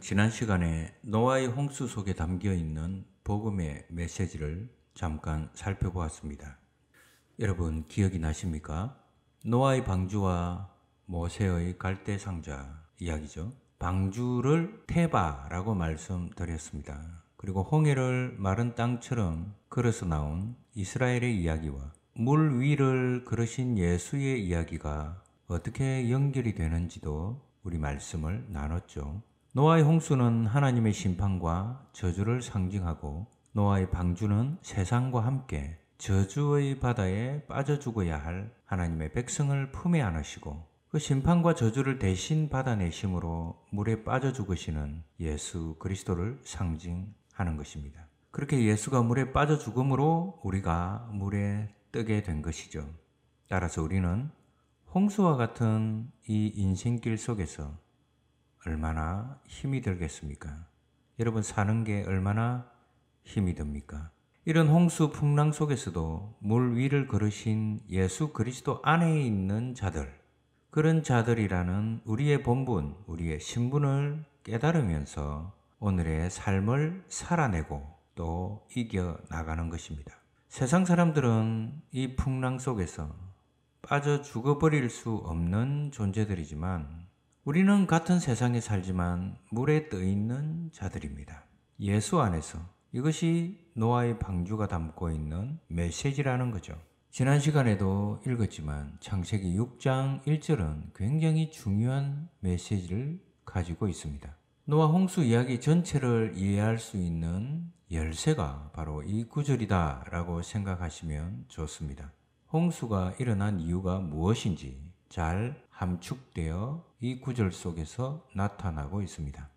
지난 시간에 노아의 홍수 속에 담겨 있는 복음의 메시지를 잠깐 살펴보았습니다. 여러분 기억이 나십니까? 노아의 방주와 모세의 갈대 상자 이야기죠. 방주를 테바라고 말씀드렸습니다. 그리고 홍해를 마른 땅처럼 걸어서 나온 이스라엘의 이야기와 물 위를 걸으신 예수의 이야기가 어떻게 연결이 되는지도 우리 말씀을 나눴죠. 노아의 홍수는 하나님의 심판과 저주를 상징하고 노아의 방주는 세상과 함께 저주의 바다에 빠져 죽어야 할 하나님의 백성을 품에 안으시고 그 심판과 저주를 대신 받아내심으로 물에 빠져 죽으시는 예수 그리스도를 상징하는 것입니다. 그렇게 예수가 물에 빠져 죽음으로 우리가 물에 뜨게 된 것이죠. 따라서 우리는 홍수와 같은 이 인생길 속에서 얼마나 힘이 들겠습니까? 여러분 사는 게 얼마나 힘이 듭니까? 이런 홍수 풍랑 속에서도 물 위를 걸으신 예수 그리스도 안에 있는 자들, 그런 자들이라는 우리의 본분, 우리의 신분을 깨달으면서 오늘의 삶을 살아내고 또 이겨나가는 것입니다. 세상 사람들은 이 풍랑 속에서 빠져 죽어버릴 수 없는 존재들이지만 우리는 같은 세상에 살지만 물에 떠 있는 자들입니다. 예수 안에서 이것이 노아의 방주가 담고 있는 메시지라는 거죠. 지난 시간에도 읽었지만 창세기 6장 1절은 굉장히 중요한 메시지를 가지고 있습니다. 노아 홍수 이야기 전체를 이해할 수 있는 열쇠가 바로 이 구절이다라고 생각하시면 좋습니다. 홍수가 일어난 이유가 무엇인지 잘 함축되어 이 구절 속에서 나타나고 있습니다.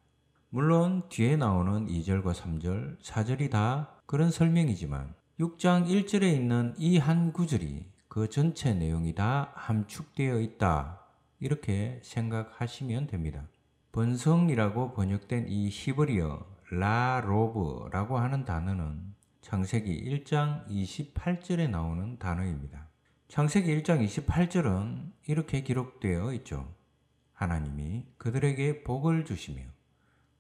물론 뒤에 나오는 2절과 3절, 4절이 다 그런 설명이지만 6장 1절에 있는 이 한 구절이 그 전체 내용이 다 함축되어 있다. 이렇게 생각하시면 됩니다. 번성이라고 번역된 이 히브리어 라로브라고 하는 단어는 창세기 1장 28절에 나오는 단어입니다. 창세기 1장 28절은 이렇게 기록되어 있죠. 하나님이 그들에게 복을 주시며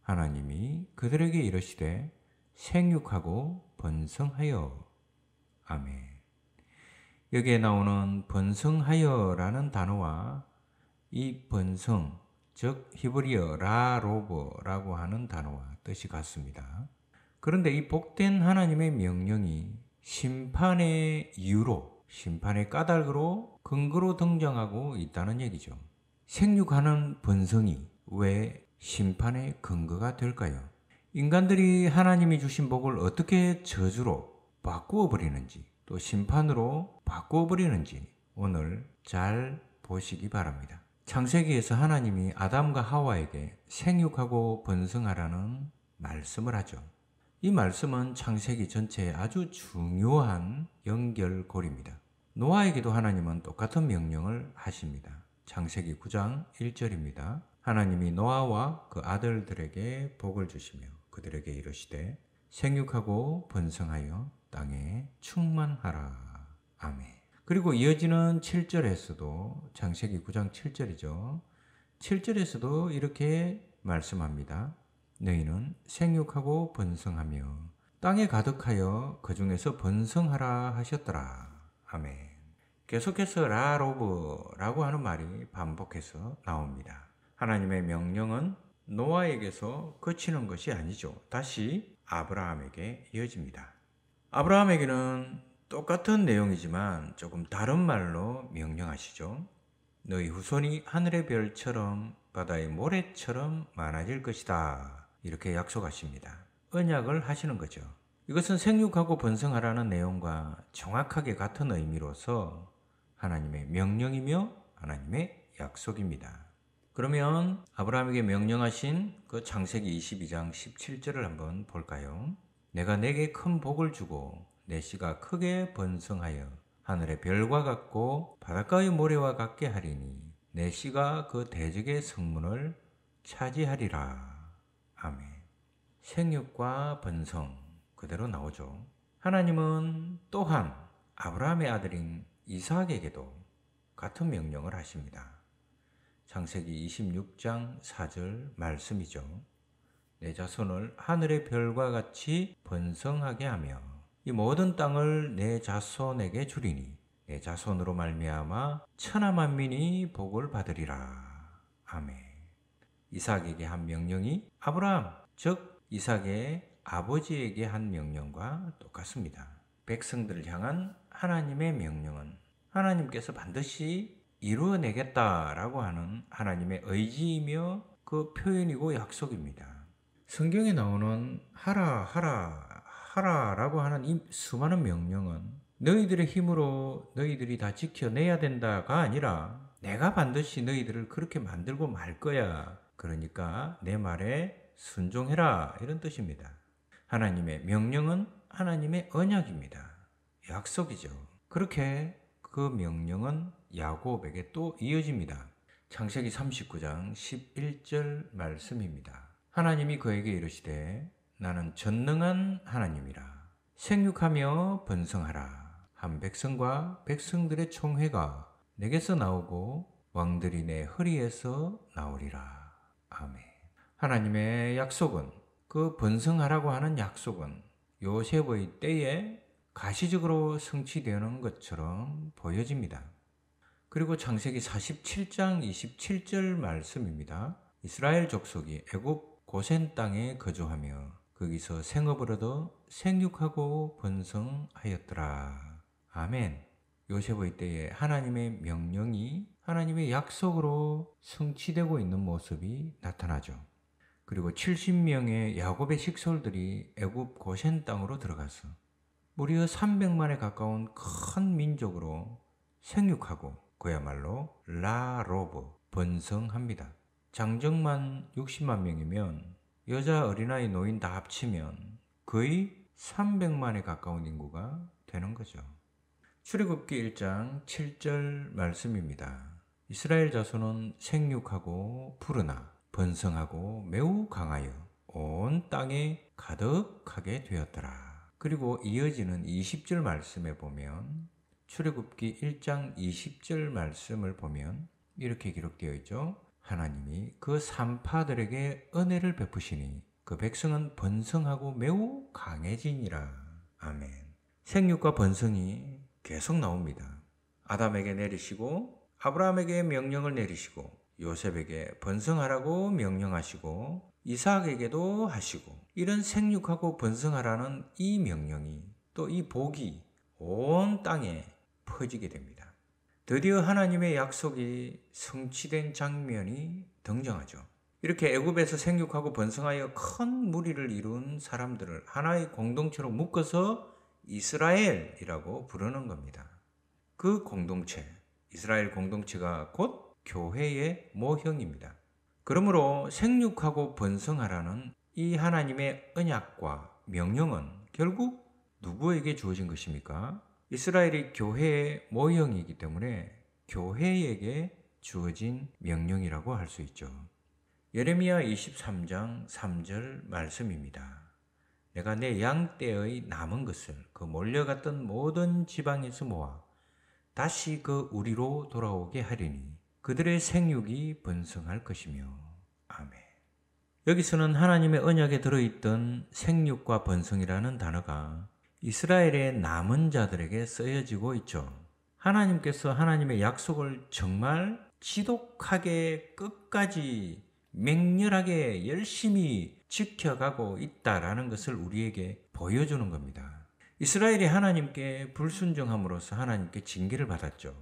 하나님이 그들에게 이르시되 생육하고 번성하여 아멘. 여기에 나오는 번성하여라는 단어와 이 번성 즉 히브리어 라로버라고 하는 단어와 뜻이 같습니다. 그런데 이 복된 하나님의 명령이 심판의 이유로 심판의 까닭으로 근거로 등장하고 있다는 얘기죠. 생육하는 번성이 왜 심판의 근거가 될까요? 인간들이 하나님이 주신 복을 어떻게 저주로 바꾸어 버리는지 또 심판으로 바꾸어 버리는지 오늘 잘 보시기 바랍니다. 창세기에서 하나님이 아담과 하와에게 생육하고 번성하라는 말씀을 하죠. 이 말씀은 창세기 전체에 아주 중요한 연결고리입니다. 노아에게도 하나님은 똑같은 명령을 하십니다. 창세기 9장 1절입니다. 하나님이 노아와 그 아들들에게 복을 주시며 그들에게 이르시되 생육하고 번성하여 땅에 충만하라. 아멘. 그리고 이어지는 7절에서도 창세기 9장 7절이죠. 7절에서도 이렇게 말씀합니다. 너희는 생육하고 번성하며 땅에 가득하여 그 중에서 번성하라 하셨더라. 아멘. 계속해서 라로브라고 하는 말이 반복해서 나옵니다. 하나님의 명령은 노아에게서 그치는 것이 아니죠. 다시 아브라함에게 이어집니다. 아브라함에게는 똑같은 내용이지만 조금 다른 말로 명령하시죠. 너희 후손이 하늘의 별처럼 바다의 모래처럼 많아질 것이다 이렇게 약속하십니다. 언약을 하시는 거죠. 이것은 생육하고 번성하라는 내용과 정확하게 같은 의미로서 하나님의 명령이며 하나님의 약속입니다. 그러면 아브라함에게 명령하신 그 창세기 22장 17절을 한번 볼까요? 내가 내게 큰 복을 주고 내 씨가 크게 번성하여 하늘의 별과 같고 바닷가의 모래와 같게 하리니 내 씨가 그 대적의 성문을 차지하리라. 아멘. 생육과 번성 그대로 나오죠. 하나님은 또한 아브라함의 아들인 이삭에게도 같은 명령을 하십니다. 창세기 26장 4절 말씀이죠. 내 자손을 하늘의 별과 같이 번성하게 하며 이 모든 땅을 내 자손에게 주리니 내 자손으로 말미암아 천하 만민이 복을 받으리라. 아멘. 이삭에게 한 명령이 아브라함, 즉 이삭의 아버지에게 한 명령과 똑같습니다. 백성들을 향한 하나님의 명령은 하나님께서 반드시 이루어내겠다라고 하는 하나님의 의지이며 그 표현이고 약속입니다. 성경에 나오는 하라, 하라, 하라라고 하는 이 수많은 명령은 너희들의 힘으로 너희들이 다 지켜내야 된다가 아니라 내가 반드시 너희들을 그렇게 만들고 말 거야 그러니까 내 말에 순종해라. 이런 뜻입니다. 하나님의 명령은 하나님의 언약입니다. 약속이죠. 그렇게 그 명령은 야곱에게 또 이어집니다. 창세기 39장 11절 말씀입니다. 하나님이 그에게 이르시되 나는 전능한 하나님이라 생육하며 번성하라 한 백성과 백성들의 총회가 내게서 나오고 왕들이 내 허리에서 나오리라. 아멘. 하나님의 약속은 그 번성하라고 하는 약속은 요셉의 때에 가시적으로 성취되는 것처럼 보여집니다. 그리고 창세기 47장 27절 말씀입니다. 이스라엘 족속이 애굽 고센 땅에 거주하며 거기서 생업을 얻어 생육하고 번성하였더라. 아멘. 요셉의 때에 하나님의 명령이 하나님의 약속으로 성취되고 있는 모습이 나타나죠. 그리고 70명의 야곱의 식솔들이 애굽 고센 땅으로 들어가서 무려 300만에 가까운 큰 민족으로 생육하고 그야말로 라로브 번성합니다. 장정만 60만 명이면 여자 어린아이 노인 다 합치면 거의 300만에 가까운 인구가 되는 거죠. 출애굽기 1장 7절 말씀입니다. 이스라엘 자손은 생육하고 푸르나 번성하고 매우 강하여 온 땅에 가득하게 되었더라. 그리고 이어지는 20절 말씀에 보면 출애굽기 1장 20절 말씀을 보면 이렇게 기록되어 있죠. 하나님이 그 산파들에게 은혜를 베푸시니 그 백성은 번성하고 매우 강해지니라. 아멘. 생육과 번성이 계속 나옵니다. 아담에게 내리시고 아브라함에게 명령을 내리시고 요셉에게 번성하라고 명령하시고 이삭에게도 하시고 이런 생육하고 번성하라는 이 명령이 또 이 복이 온 땅에 퍼지게 됩니다. 드디어 하나님의 약속이 성취된 장면이 등장하죠. 이렇게 애굽에서 생육하고 번성하여 큰 무리를 이룬 사람들을 하나의 공동체로 묶어서 이스라엘이라고 부르는 겁니다. 그 공동체, 이스라엘 공동체가 곧 교회의 모형입니다. 그러므로 생육하고 번성하라는 이 하나님의 언약과 명령은 결국 누구에게 주어진 것입니까? 이스라엘이 교회의 모형이기 때문에 교회에게 주어진 명령이라고 할 수 있죠. 예레미야 23장 3절 말씀입니다. 내가 내 양 떼의 남은 것을 그 몰려갔던 모든 지방에서 모아 다시 그 우리로 돌아오게 하리니 그들의 생육이 번성할 것이며 아멘. 여기서는 하나님의 언약에 들어있던 생육과 번성이라는 단어가 이스라엘의 남은 자들에게 쓰여지고 있죠. 하나님께서 하나님의 약속을 정말 지독하게 끝까지 맹렬하게 열심히 지켜가고 있다라는 것을 우리에게 보여주는 겁니다. 이스라엘이 하나님께 불순종함으로써 하나님께 징계를 받았죠.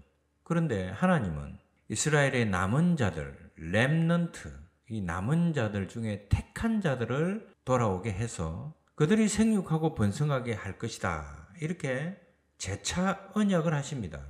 그런데 하나님은 이스라엘의 남은 자들, 렘넌트, 이 남은 자들 중에 택한 자들을 돌아오게 해서 그들이 생육하고 번성하게 할 것이다. 이렇게 재차 언약을 하십니다.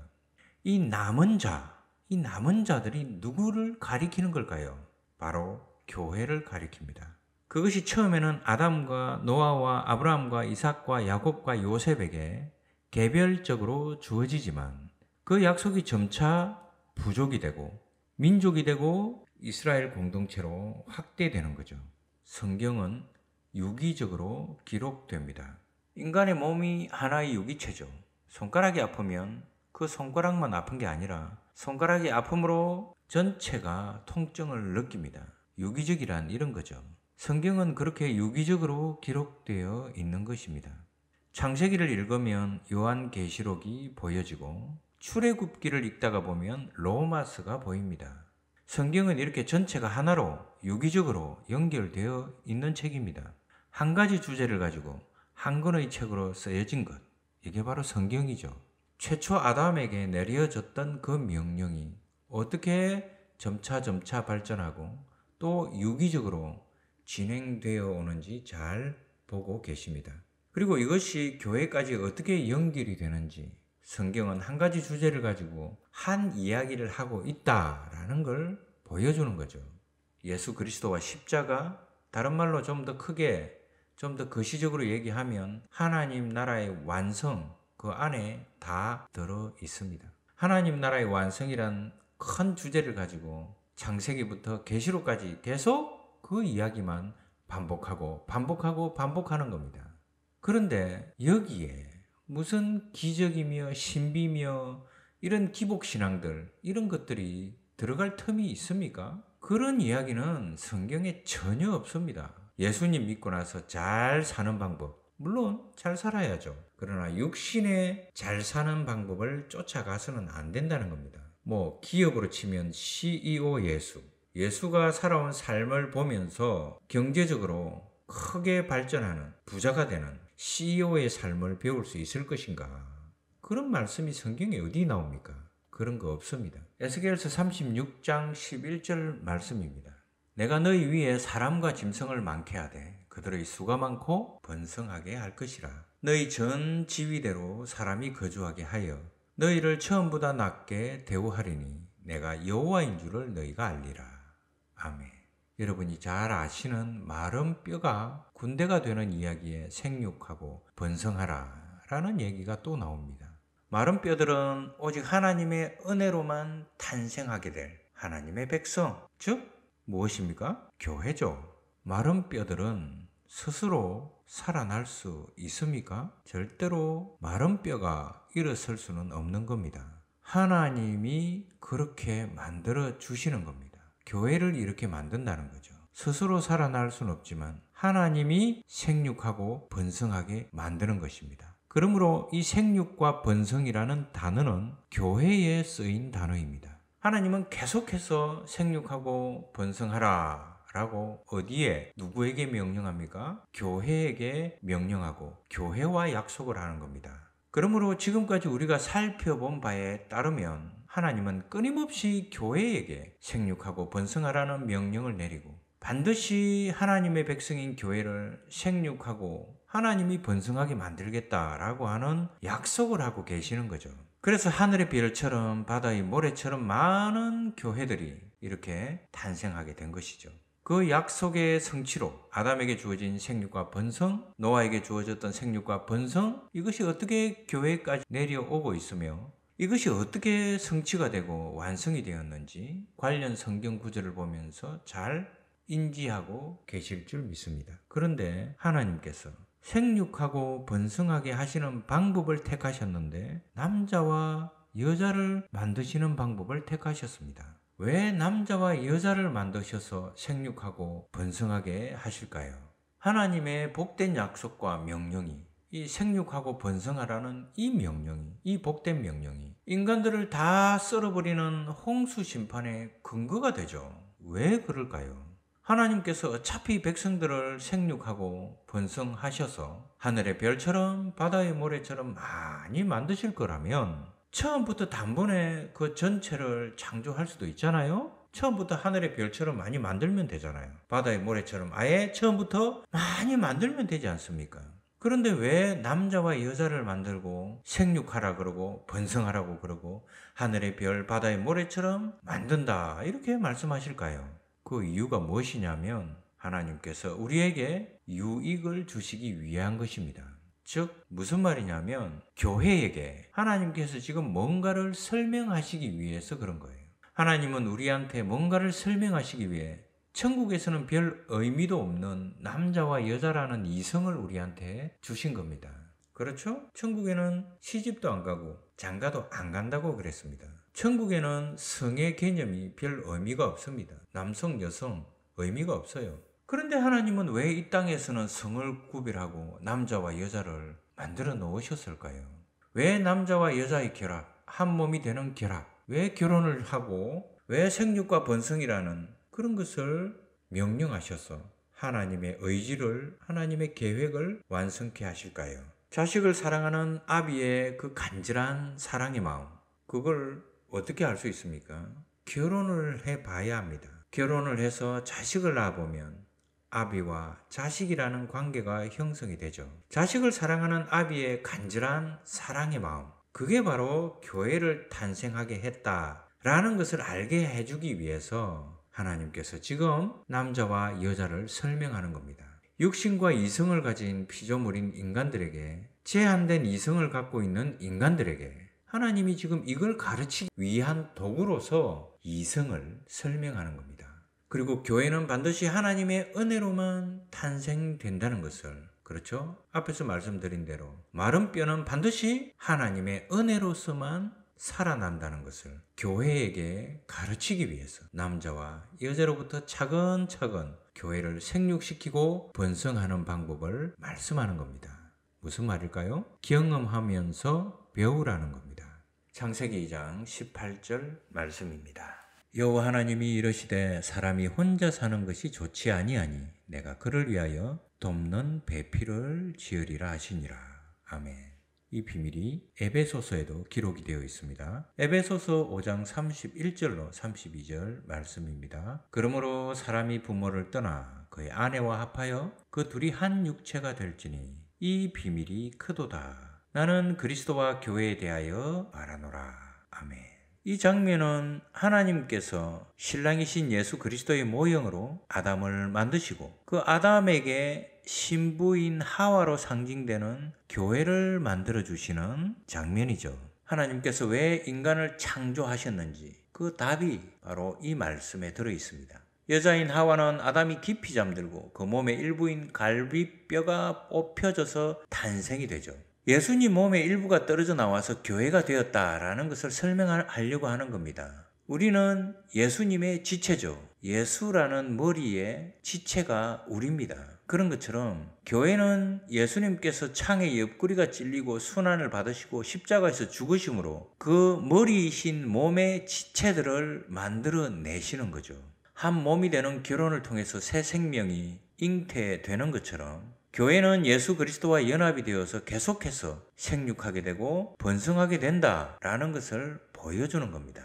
이 남은 자, 이 남은 자들이 누구를 가리키는 걸까요? 바로 교회를 가리킵니다. 그것이 처음에는 아담과 노아와 아브라함과 이삭과 야곱과 요셉에게 개별적으로 주어지지만 그 약속이 점차 부족이 되고 민족이 되고 이스라엘 공동체로 확대되는 거죠. 성경은 유기적으로 기록됩니다. 인간의 몸이 하나의 유기체죠. 손가락이 아프면 그 손가락만 아픈 게 아니라 손가락이 아픔으로 전체가 통증을 느낍니다. 유기적이란 이런 거죠. 성경은 그렇게 유기적으로 기록되어 있는 것입니다. 창세기를 읽으면 요한계시록이 보여지고 출애굽기를 읽다가 보면 로마스가 보입니다. 성경은 이렇게 전체가 하나로 유기적으로 연결되어 있는 책입니다. 한 가지 주제를 가지고 한 권의 책으로 쓰여진 것. 이게 바로 성경이죠. 최초 아담에게 내려졌던 그 명령이 어떻게 점차점차 점차 발전하고 또 유기적으로 진행되어 오는지 잘 보고 계십니다. 그리고 이것이 교회까지 어떻게 연결이 되는지 성경은 한 가지 주제를 가지고 한 이야기를 하고 있다라는 걸 보여주는 거죠. 예수 그리스도와 십자가, 다른 말로 좀 더 크게, 좀 더 거시적으로 얘기하면 하나님 나라의 완성, 그 안에 다 들어 있습니다. 하나님 나라의 완성이란 큰 주제를 가지고 창세기부터 계시록까지 계속 그 이야기만 반복하고 반복하고 반복하는 겁니다. 그런데 여기에 무슨 기적이며 신비며 이런 기복신앙들, 이런 것들이 들어갈 틈이 있습니까? 그런 이야기는 성경에 전혀 없습니다. 예수님 믿고 나서 잘 사는 방법. 물론 잘 살아야죠. 그러나 육신에 잘 사는 방법을 쫓아가서는 안 된다는 겁니다. 뭐 기업으로 치면 CEO 예수, 예수가 살아온 삶을 보면서 경제적으로 크게 발전하는 부자가 되는 CEO의 삶을 배울 수 있을 것인가? 그런 말씀이 성경에 어디 나옵니까? 그런 거 없습니다. 에스겔서 36장 11절 말씀입니다. 내가 너희 위에 사람과 짐승을 많게 하되 그들의 수가 많고 번성하게 할 것이라. 너희 전 지위대로 사람이 거주하게 하여 너희를 처음보다 낮게 대우하리니 내가 여호와인 줄을 너희가 알리라. 아멘. 여러분이 잘 아시는 마른 뼈가 군대가 되는 이야기에 생육하고 번성하라 라는 얘기가 또 나옵니다. 마른 뼈들은 오직 하나님의 은혜로만 탄생하게 될 하나님의 백성, 즉 무엇입니까? 교회죠. 마른 뼈들은 스스로 살아날 수 있습니까? 절대로 마른 뼈가 일어설 수는 없는 겁니다. 하나님이 그렇게 만들어 주시는 겁니다. 교회를 이렇게 만든다는 거죠. 스스로 살아날 순 없지만 하나님이 생육하고 번성하게 만드는 것입니다. 그러므로 이 생육과 번성이라는 단어는 교회에 쓰인 단어입니다. 하나님은 계속해서 생육하고 번성하라 라고 어디에 누구에게 명령합니까? 교회에게 명령하고 교회와 약속을 하는 겁니다. 그러므로 지금까지 우리가 살펴본 바에 따르면 하나님은 끊임없이 교회에게 생육하고 번성하라는 명령을 내리고 반드시 하나님의 백성인 교회를 생육하고 하나님이 번성하게 만들겠다라고 하는 약속을 하고 계시는 거죠. 그래서 하늘의 별처럼 바다의 모래처럼 많은 교회들이 이렇게 탄생하게 된 것이죠. 그 약속의 성취로 아담에게 주어진 생육과 번성, 노아에게 주어졌던 생육과 번성, 이것이 어떻게 교회까지 내려오고 있으며 이것이 어떻게 성취가 되고 완성이 되었는지 관련 성경 구절을 보면서 잘 인지하고 계실 줄 믿습니다. 그런데 하나님께서 생육하고 번성하게 하시는 방법을 택하셨는데 남자와 여자를 만드시는 방법을 택하셨습니다. 왜 남자와 여자를 만드셔서 생육하고 번성하게 하실까요? 하나님의 복된 약속과 명령이 이 생육하고 번성하라는 이 명령이, 이 복된 명령이 인간들을 다 썰어버리는 홍수 심판의 근거가 되죠. 왜 그럴까요? 하나님께서 어차피 백성들을 생육하고 번성하셔서 하늘의 별처럼 바다의 모래처럼 많이 만드실 거라면 처음부터 단번에 그 전체를 창조할 수도 있잖아요? 처음부터 하늘의 별처럼 많이 만들면 되잖아요. 바다의 모래처럼 아예 처음부터 많이 만들면 되지 않습니까? 그런데 왜 남자와 여자를 만들고 생육하라 그러고 번성하라고 그러고 하늘의 별 바다의 모래처럼 만든다 이렇게 말씀하실까요? 그 이유가 무엇이냐면 하나님께서 우리에게 유익을 주시기 위한 것입니다. 즉 무슨 말이냐면 교회에게 하나님께서 지금 뭔가를 설명하시기 위해서 그런 거예요. 하나님은 우리한테 뭔가를 설명하시기 위해 천국에서는 별 의미도 없는 남자와 여자라는 이성을 우리한테 주신 겁니다. 그렇죠? 천국에는 시집도 안 가고 장가도 안 간다고 그랬습니다. 천국에는 성의 개념이 별 의미가 없습니다. 남성, 여성 의미가 없어요. 그런데 하나님은 왜 이 땅에서는 성을 구별하고 남자와 여자를 만들어 놓으셨을까요? 왜 남자와 여자의 결합, 한 몸이 되는 결합, 왜 결혼을 하고 왜 생육과 번성이라는 그런 것을 명령하셔서 하나님의 의지를 하나님의 계획을 완성케 하실까요? 자식을 사랑하는 아비의 그 간절한 사랑의 마음 그걸 어떻게 알 수 있습니까? 결혼을 해 봐야 합니다. 결혼을 해서 자식을 낳아보면 아비와 자식이라는 관계가 형성이 되죠. 자식을 사랑하는 아비의 간절한 사랑의 마음. 그게 바로 교회를 탄생하게 했다라는 것을 알게 해주기 위해서 하나님께서 지금 남자와 여자를 설명하는 겁니다. 육신과 이성을 가진 피조물인 인간들에게 제한된 이성을 갖고 있는 인간들에게 하나님이 지금 이걸 가르치기 위한 도구로서 이성을 설명하는 겁니다. 그리고 교회는 반드시 하나님의 은혜로만 탄생된다는 것을 그렇죠? 앞에서 말씀드린 대로 마른 뼈는 반드시 하나님의 은혜로서만 살아난다는 것을 교회에게 가르치기 위해서 남자와 여자로부터 차근차근 교회를 생육시키고 번성하는 방법을 말씀하는 겁니다. 무슨 말일까요? 경험하면서 배우라는 겁니다. 창세기 2장 18절 말씀입니다. 여호와 하나님이 이러시되 사람이 혼자 사는 것이 좋지 아니하니 내가 그를 위하여 돕는 배필을 지으리라 하시니라. 아멘. 이 비밀이 에베소서에도 기록이 되어 있습니다. 에베소서 5장 31절로 32절 말씀입니다. 그러므로 사람이 부모를 떠나 그의 아내와 합하여 그 둘이 한 육체가 될지니 이 비밀이 크도다. 나는 그리스도와 교회에 대하여 알아노라. 아멘. 이 장면은 하나님께서 신랑이신 예수 그리스도의 모형으로 아담을 만드시고 그 아담에게 신부인 하와로 상징되는 교회를 만들어 주시는 장면이죠. 하나님께서 왜 인간을 창조하셨는지 그 답이 바로 이 말씀에 들어 있습니다. 여자인 하와는 아담이 깊이 잠들고 그 몸의 일부인 갈비뼈가 뽑혀져서 탄생이 되죠. 예수님 몸의 일부가 떨어져 나와서 교회가 되었다라는 것을 설명하려고 하는 겁니다. 우리는 예수님의 지체죠. 예수라는 머리의 지체가 우리입니다. 그런 것처럼 교회는 예수님께서 창의 옆구리가 찔리고 순환을 받으시고 십자가에서 죽으심으로 그 머리이신 몸의 지체들을 만들어 내시는 거죠. 한 몸이 되는 결혼을 통해서 새 생명이 잉태되는 것처럼 교회는 예수 그리스도와 연합이 되어서 계속해서 생육하게 되고 번성하게 된다라는 것을 보여주는 겁니다.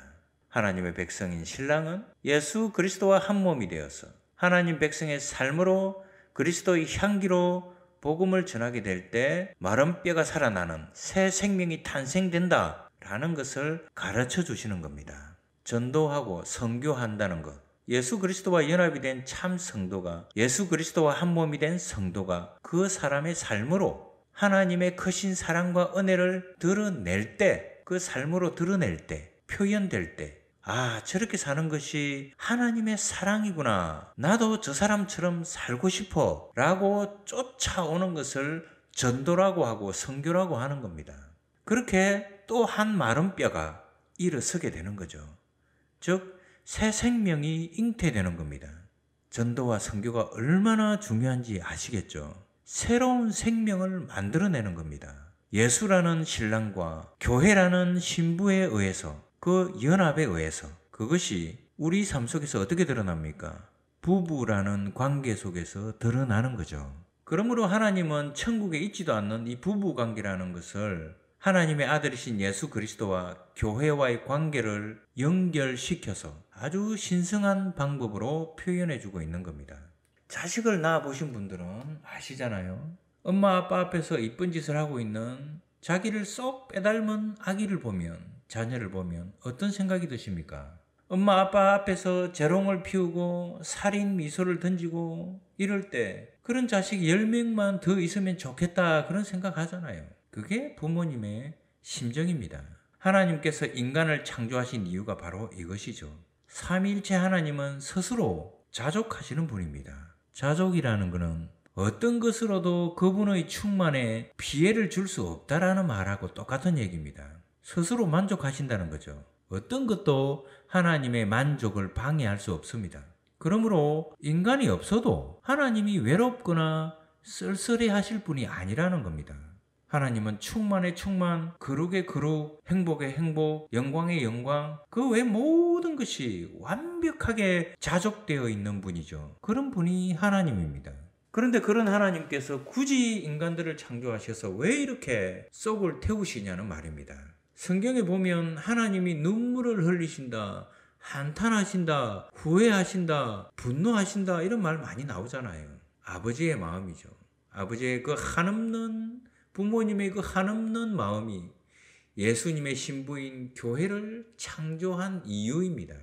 하나님의 백성인 신랑은 예수 그리스도와 한 몸이 되어서 하나님 백성의 삶으로 그리스도의 향기로 복음을 전하게 될 때 마른 뼈가 살아나는 새 생명이 탄생된다 라는 것을 가르쳐 주시는 겁니다. 전도하고 선교한다는 것. 예수 그리스도와 연합이 된 참 성도가 예수 그리스도와 한 몸이 된 성도가 그 사람의 삶으로 하나님의 크신 사랑과 은혜를 드러낼 때 그 삶으로 드러낼 때 표현될 때 아, 저렇게 사는 것이 하나님의 사랑이구나. 나도 저 사람처럼 살고 싶어. 라고 쫓아오는 것을 전도라고 하고 성교라고 하는 겁니다. 그렇게 또 한 마른 뼈가 일어서게 되는 거죠. 즉, 새 생명이 잉태되는 겁니다. 전도와 성교가 얼마나 중요한지 아시겠죠? 새로운 생명을 만들어내는 겁니다. 예수라는 신랑과 교회라는 신부에 의해서 그 연합에 의해서 그것이 우리 삶 속에서 어떻게 드러납니까? 부부라는 관계 속에서 드러나는 거죠. 그러므로 하나님은 천국에 있지도 않는 이 부부 관계라는 것을 하나님의 아들이신 예수 그리스도와 교회와의 관계를 연결시켜서 아주 신성한 방법으로 표현해 주고 있는 겁니다. 자식을 낳아 보신 분들은 아시잖아요. 엄마 아빠 앞에서 이쁜 짓을 하고 있는 자기를 쏙 빼닮은 아기를 보면 자녀를 보면 어떤 생각이 드십니까? 엄마 아빠 앞에서 재롱을 피우고 살인 미소를 던지고 이럴 때 그런 자식 10명만 더 있으면 좋겠다 그런 생각 하잖아요. 그게 부모님의 심정입니다. 하나님께서 인간을 창조하신 이유가 바로 이것이죠. 삼일체 하나님은 스스로 자족하시는 분입니다. 자족이라는 것은 어떤 것으로도 그분의 충만에 피해를 줄 수 없다라는 말하고 똑같은 얘기입니다. 스스로 만족하신다는 거죠. 어떤 것도 하나님의 만족을 방해할 수 없습니다. 그러므로 인간이 없어도 하나님이 외롭거나 쓸쓸해 하실 분이 아니라는 겁니다. 하나님은 충만의 충만, 그룩의그룩 행복의 행복, 영광의 영광, 그 외 모든 것이 완벽하게 자족되어 있는 분이죠. 그런 분이 하나님입니다. 그런데 그런 하나님께서 굳이 인간들을 창조하셔서 왜 이렇게 썩을 태우시냐는 말입니다. 성경에 보면 하나님이 눈물을 흘리신다, 한탄하신다, 후회하신다, 분노하신다 이런 말 많이 나오잖아요. 아버지의 마음이죠. 아버지의 그 한없는 부모님의 그 한없는 마음이 예수님의 신부인 교회를 창조한 이유입니다.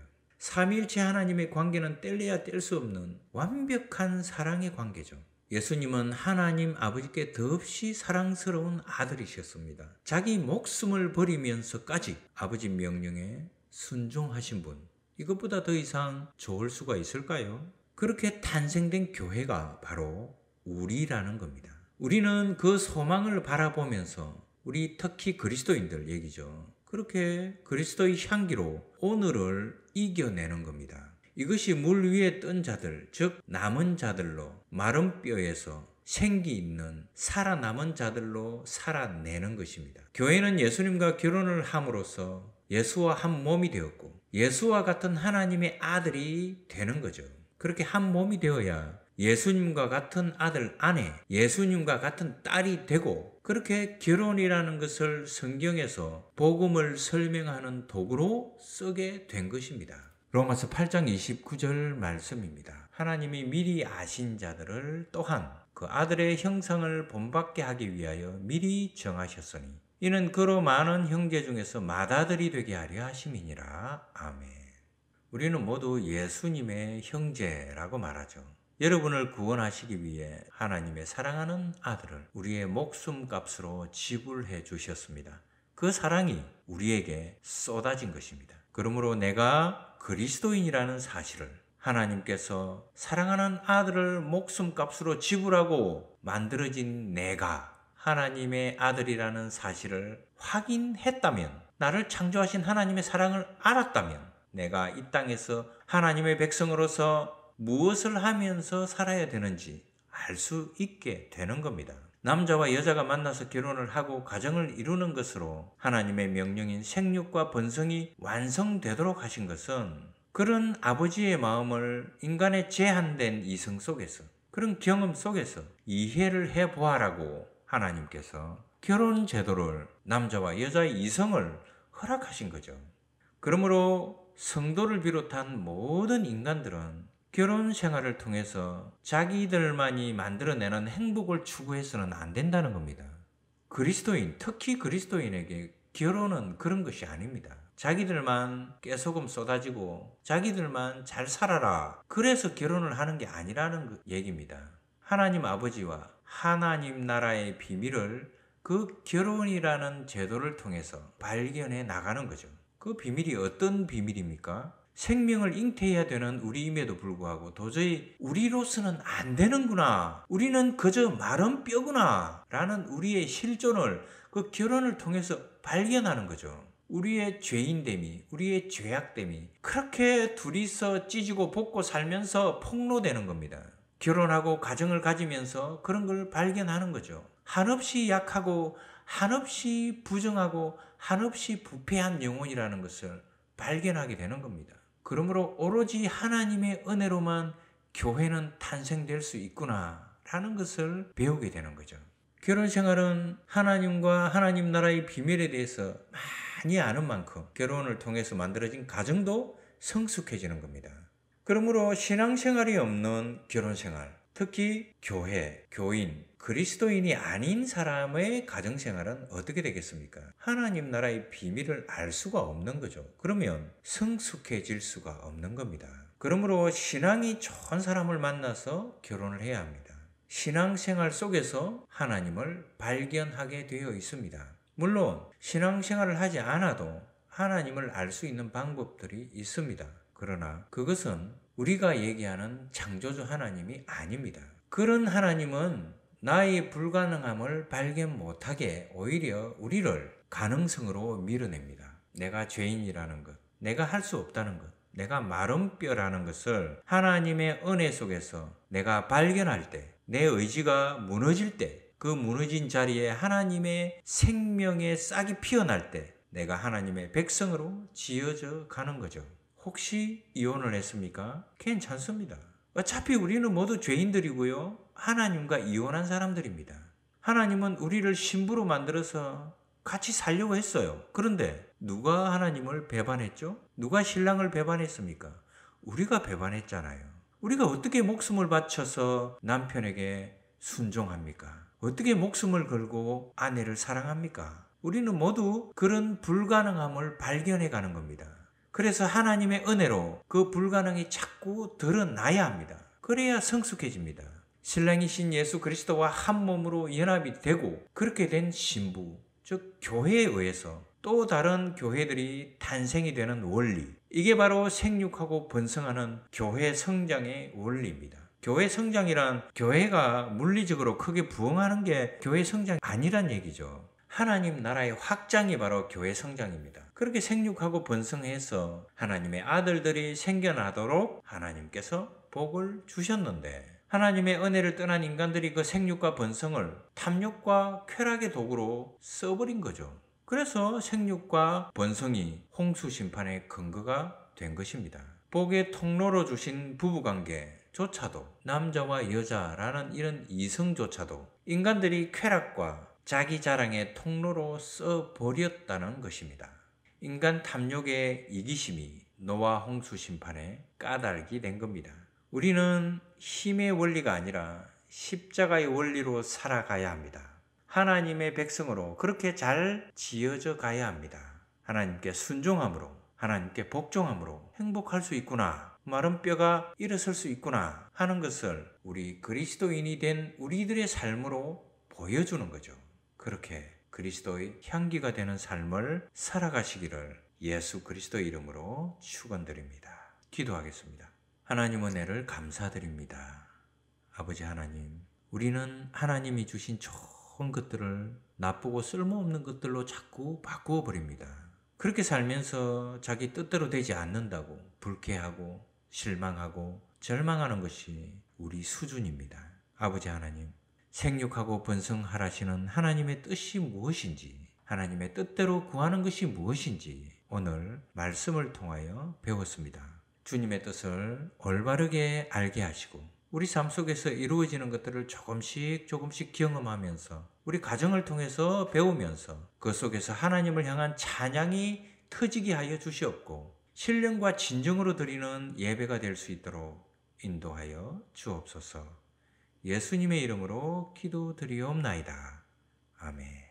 삼일체 하나님의 관계는 뗄래야 뗄 수 없는 완벽한 사랑의 관계죠. 예수님은 하나님 아버지께 더없이 사랑스러운 아들이셨습니다. 자기 목숨을 버리면서까지 아버지 명령에 순종하신 분. 이것보다 더 이상 좋을 수가 있을까요? 그렇게 탄생된 교회가 바로 우리라는 겁니다. 우리는 그 소망을 바라보면서 우리 특히 그리스도인들 얘기죠. 그렇게 그리스도의 향기로 오늘을 이겨내는 겁니다. 이것이 물 위에 뜬 자들, 즉 남은 자들로 마른 뼈에서 생기 있는 살아남은 자들로 살아내는 것입니다. 교회는 예수님과 결혼을 함으로써 예수와 한 몸이 되었고 예수와 같은 하나님의 아들이 되는 거죠. 그렇게 한 몸이 되어야 예수님과 같은 아들 아내, 예수님과 같은 딸이 되고 그렇게 결혼이라는 것을 성경에서 복음을 설명하는 도구로 쓰게 된 것입니다. 로마서 8장 29절 말씀입니다. 하나님이 미리 아신 자들을 또한 그 아들의 형상을 본받게 하기 위하여 미리 정하셨으니 이는 그로 많은 형제 중에서 마다들이 되게 하려 하심이니라. 아멘. 우리는 모두 예수님의 형제라고 말하죠. 여러분을 구원하시기 위해 하나님의 사랑하는 아들을 우리의 목숨값으로 지불해 주셨습니다. 그 사랑이 우리에게 쏟아진 것입니다. 그러므로 내가 그리스도인이라는 사실을 하나님께서 사랑하는 아들을 목숨값으로 지불하고 만들어진 내가 하나님의 아들이라는 사실을 확인했다면 나를 창조하신 하나님의 사랑을 알았다면 내가 이 땅에서 하나님의 백성으로서 무엇을 하면서 살아야 되는지 알 수 있게 되는 겁니다. 남자와 여자가 만나서 결혼을 하고 가정을 이루는 것으로 하나님의 명령인 생육과 번성이 완성되도록 하신 것은 그런 아버지의 마음을 인간의 제한된 이성 속에서 그런 경험 속에서 이해를 해 보아라고 하나님께서 결혼 제도를 남자와 여자의 이성을 허락하신 거죠. 그러므로 성도를 비롯한 모든 인간들은 결혼 생활을 통해서 자기들만이 만들어내는 행복을 추구해서는 안 된다는 겁니다. 그리스도인, 특히 그리스도인에게 결혼은 그런 것이 아닙니다. 자기들만 깨소금 쏟아지고 자기들만 잘 살아라. 그래서 결혼을 하는 게 아니라는 그 얘기입니다. 하나님 아버지와 하나님 나라의 비밀을 그 결혼이라는 제도를 통해서 발견해 나가는 거죠. 그 비밀이 어떤 비밀입니까? 생명을 잉태해야 되는 우리임에도 불구하고 도저히 우리로서는 안 되는구나. 우리는 그저 마른 뼈구나. 라는 우리의 실존을 그 결혼을 통해서 발견하는 거죠. 우리의 죄인됨이, 우리의 죄악됨이 그렇게 둘이서 찢고 볶고 살면서 폭로되는 겁니다. 결혼하고 가정을 가지면서 그런 걸 발견하는 거죠. 한없이 약하고 한없이 부정하고 한없이 부패한 영혼이라는 것을 발견하게 되는 겁니다. 그러므로 오로지 하나님의 은혜로만 교회는 탄생될 수 있구나라는 것을 배우게 되는 거죠. 결혼 생활은 하나님과 하나님 나라의 비밀에 대해서 많이 아는 만큼 결혼을 통해서 만들어진 가정도 성숙해지는 겁니다. 그러므로 신앙생활이 없는 결혼 생활, 특히 교회, 교인, 그리스도인이 아닌 사람의 가정생활은 어떻게 되겠습니까? 하나님 나라의 비밀을 알 수가 없는 거죠. 그러면 성숙해질 수가 없는 겁니다. 그러므로 신앙이 좋은 사람을 만나서 결혼을 해야 합니다. 신앙생활 속에서 하나님을 발견하게 되어 있습니다. 물론 신앙생활을 하지 않아도 하나님을 알 수 있는 방법들이 있습니다. 그러나 그것은 우리가 얘기하는 창조주 하나님이 아닙니다. 그런 하나님은 나의 불가능함을 발견 못하게 오히려 우리를 가능성으로 밀어냅니다. 내가 죄인이라는 것, 내가 할 수 없다는 것, 내가 마른 뼈라는 것을 하나님의 은혜 속에서 내가 발견할 때, 내 의지가 무너질 때, 그 무너진 자리에 하나님의 생명의 싹이 피어날 때, 내가 하나님의 백성으로 지어져 가는 거죠. 혹시 이혼을 했습니까? 괜찮습니다. 어차피 우리는 모두 죄인들이고요. 하나님과 이혼한 사람들입니다. 하나님은 우리를 신부로 만들어서 같이 살려고 했어요. 그런데 누가 하나님을 배반했죠? 누가 신랑을 배반했습니까? 우리가 배반했잖아요. 우리가 어떻게 목숨을 바쳐서 남편에게 순종합니까? 어떻게 목숨을 걸고 아내를 사랑합니까? 우리는 모두 그런 불가능함을 발견해 가는 겁니다. 그래서 하나님의 은혜로 그 불가능이 자꾸 드러나야 합니다. 그래야 성숙해집니다. 신랑이신 예수 그리스도와 한 몸으로 연합이 되고 그렇게 된 신부, 즉 교회에 의해서 또 다른 교회들이 탄생이 되는 원리. 이게 바로 생육하고 번성하는 교회 성장의 원리입니다. 교회 성장이란 교회가 물리적으로 크게 부흥하는 게 교회 성장 아니란 얘기죠. 하나님 나라의 확장이 바로 교회 성장입니다. 그렇게 생육하고 번성해서 하나님의 아들들이 생겨나도록 하나님께서 복을 주셨는데 하나님의 은혜를 떠난 인간들이 그 생육과 번성을 탐욕과 쾌락의 도구로 써버린 거죠. 그래서 생육과 번성이 홍수 심판의 근거가 된 것입니다. 복의 통로로 주신 부부관계조차도 남자와 여자라는 이런 이성조차도 인간들이 쾌락과 자기 자랑의 통로로 써버렸다는 것입니다. 인간 탐욕의 이기심이 노아 홍수 심판의 까닭이 된 겁니다. 우리는 힘의 원리가 아니라 십자가의 원리로 살아가야 합니다. 하나님의 백성으로 그렇게 잘 지어져 가야 합니다. 하나님께 순종함으로, 하나님께 복종함으로 행복할 수 있구나. 마른 뼈가 일어설 수 있구나 하는 것을 우리 그리스도인이 된 우리들의 삶으로 보여주는 거죠. 그렇게 그리스도의 향기가 되는 삶을 살아가시기를 예수 그리스도 이름으로 축원드립니다. 기도하겠습니다. 하나님 은혜를 감사드립니다. 아버지 하나님, 우리는 하나님이 주신 좋은 것들을 나쁘고 쓸모없는 것들로 자꾸 바꾸어 버립니다. 그렇게 살면서 자기 뜻대로 되지 않는다고 불쾌하고 실망하고 절망하는 것이 우리 수준입니다. 아버지 하나님, 생육하고 번성하라시는 하나님의 뜻이 무엇인지, 하나님의 뜻대로 구하는 것이 무엇인지 오늘 말씀을 통하여 배웠습니다. 주님의 뜻을 올바르게 알게 하시고 우리 삶 속에서 이루어지는 것들을 조금씩 조금씩 경험하면서 우리 가정을 통해서 배우면서 그 속에서 하나님을 향한 찬양이 터지게 하여 주시옵고 신령과 진정으로 드리는 예배가 될 수 있도록 인도하여 주옵소서. 예수님의 이름으로 기도드리옵나이다. 아멘.